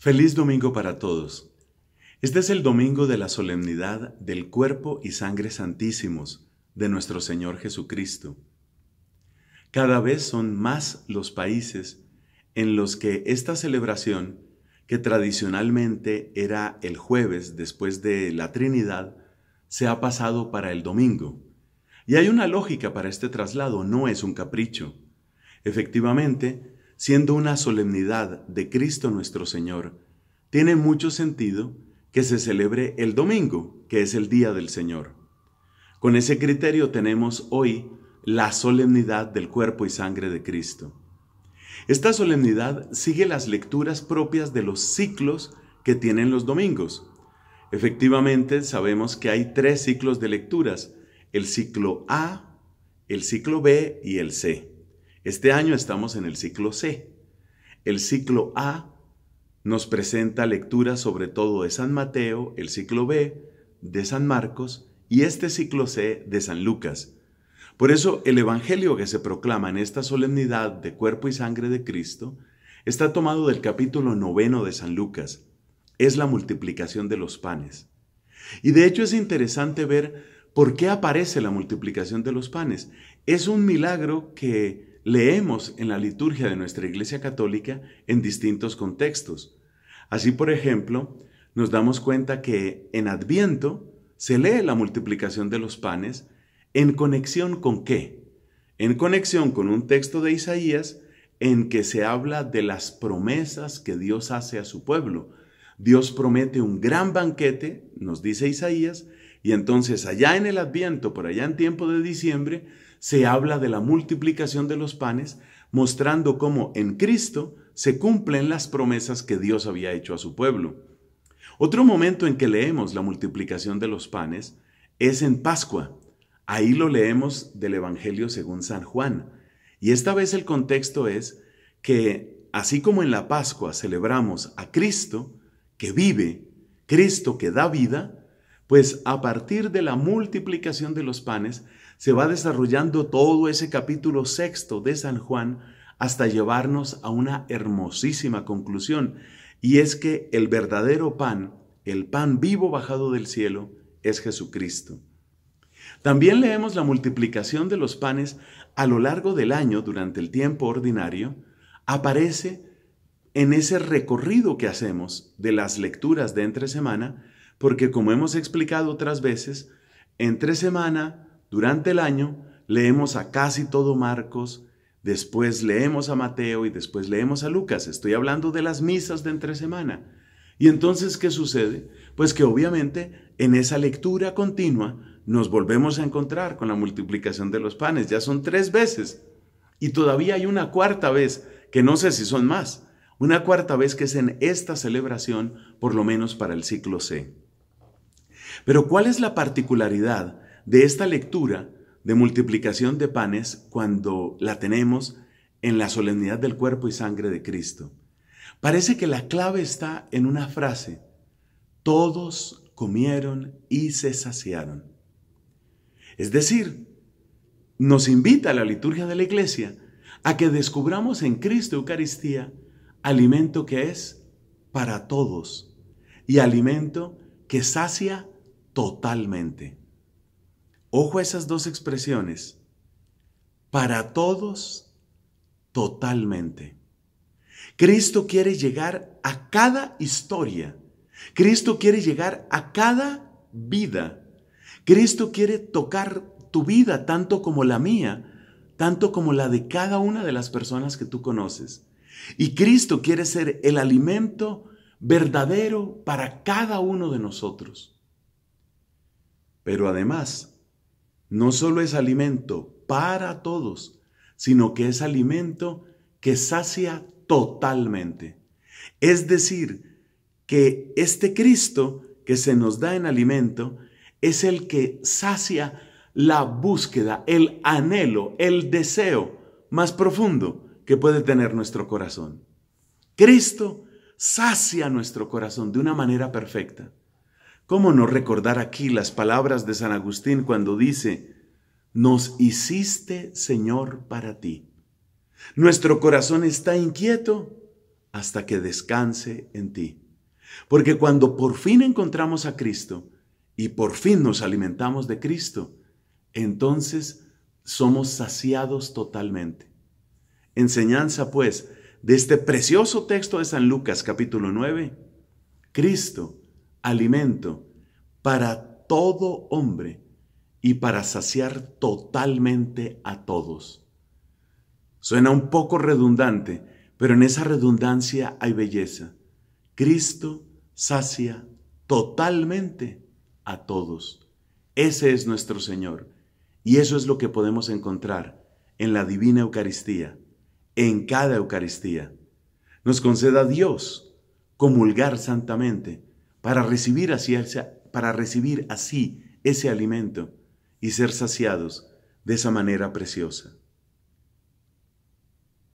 Feliz domingo para todos. Este es el domingo de la solemnidad del cuerpo y sangre santísimos de nuestro Señor Jesucristo. Cada vez son más los países en los que esta celebración, que tradicionalmente era el jueves después de la Trinidad, se ha pasado para el domingo. Y hay una lógica para este traslado, no es un capricho. Efectivamente, siendo una solemnidad de Cristo nuestro Señor, tiene mucho sentido que se celebre el domingo, que es el día del Señor. Con ese criterio tenemos hoy la solemnidad del cuerpo y sangre de Cristo. Esta solemnidad sigue las lecturas propias de los ciclos que tienen los domingos. Efectivamente, sabemos que hay tres ciclos de lecturas, el ciclo A, el ciclo B y el C. Este año estamos en el ciclo C. El ciclo A nos presenta lecturas sobre todo de San Mateo, el ciclo B de San Marcos y este ciclo C de San Lucas. Por eso el Evangelio que se proclama en esta solemnidad de cuerpo y sangre de Cristo está tomado del capítulo noveno de San Lucas. Es la multiplicación de los panes. Y de hecho es interesante ver por qué aparece la multiplicación de los panes. Es un milagro que leemos en la liturgia de nuestra Iglesia Católica en distintos contextos. Así, por ejemplo, nos damos cuenta que en Adviento se lee la multiplicación de los panes en conexión con qué? En conexión con un texto de Isaías en que se habla de las promesas que Dios hace a su pueblo. Dios promete un gran banquete, nos dice Isaías, y entonces allá en el Adviento, por allá en tiempo de diciembre, se habla de la multiplicación de los panes, mostrando cómo en Cristo se cumplen las promesas que Dios había hecho a su pueblo. Otro momento en que leemos la multiplicación de los panes es en Pascua. Ahí lo leemos del Evangelio según San Juan. Y esta vez el contexto es que así como en la Pascua celebramos a Cristo que vive, Cristo que da vida, pues a partir de la multiplicación de los panes se va desarrollando todo ese capítulo sexto de San Juan hasta llevarnos a una hermosísima conclusión, y es que el verdadero pan, el pan vivo bajado del cielo, es Jesucristo. También leemos la multiplicación de los panes a lo largo del año durante el tiempo ordinario, aparece en ese recorrido que hacemos de las lecturas de entre semana, porque como hemos explicado otras veces, entre semana, durante el año, leemos a casi todo Marcos, después leemos a Mateo y después leemos a Lucas. Estoy hablando de las misas de entre semana. Y entonces, ¿qué sucede? Pues que obviamente en esa lectura continua nos volvemos a encontrar con la multiplicación de los panes. Ya son tres veces. Y todavía hay una cuarta vez, que no sé si son más, una cuarta vez que es en esta celebración, por lo menos para el ciclo C. Pero ¿cuál es la particularidad de esta lectura de multiplicación de panes cuando la tenemos en la solemnidad del cuerpo y sangre de Cristo? Parece que la clave está en una frase. Todos comieron y se saciaron. Es decir, nos invita a la liturgia de la iglesia a que descubramos en Cristo Eucaristía alimento que es para todos y alimento que sacia totalmente. Ojo a esas dos expresiones. Para todos, totalmente. Cristo quiere llegar a cada historia. Cristo quiere llegar a cada vida. Cristo quiere tocar tu vida tanto como la mía, tanto como la de cada una de las personas que tú conoces. Y Cristo quiere ser el alimento verdadero para cada uno de nosotros. Pero además, no solo es alimento para todos, sino que es alimento que sacia totalmente. Es decir, que este Cristo que se nos da en alimento es el que sacia la búsqueda, el anhelo, el deseo más profundo que puede tener nuestro corazón. Cristo sacia nuestro corazón de una manera perfecta. ¿Cómo no recordar aquí las palabras de San Agustín cuando dice, nos hiciste Señor para ti? Nuestro corazón está inquieto hasta que descanse en ti. Porque cuando por fin encontramos a Cristo y por fin nos alimentamos de Cristo, entonces somos saciados totalmente. Enseñanza, pues, de este precioso texto de San Lucas capítulo 9, Cristo alimento para todo hombre y para saciar totalmente a todos. Suena un poco redundante, pero en esa redundancia hay belleza. Cristo sacia totalmente a todos. Ese es nuestro Señor. Y eso es lo que podemos encontrar en la Divina Eucaristía, en cada Eucaristía. Nos conceda Dios comulgar santamente para recibir así, para recibir así ese alimento y ser saciados de esa manera preciosa.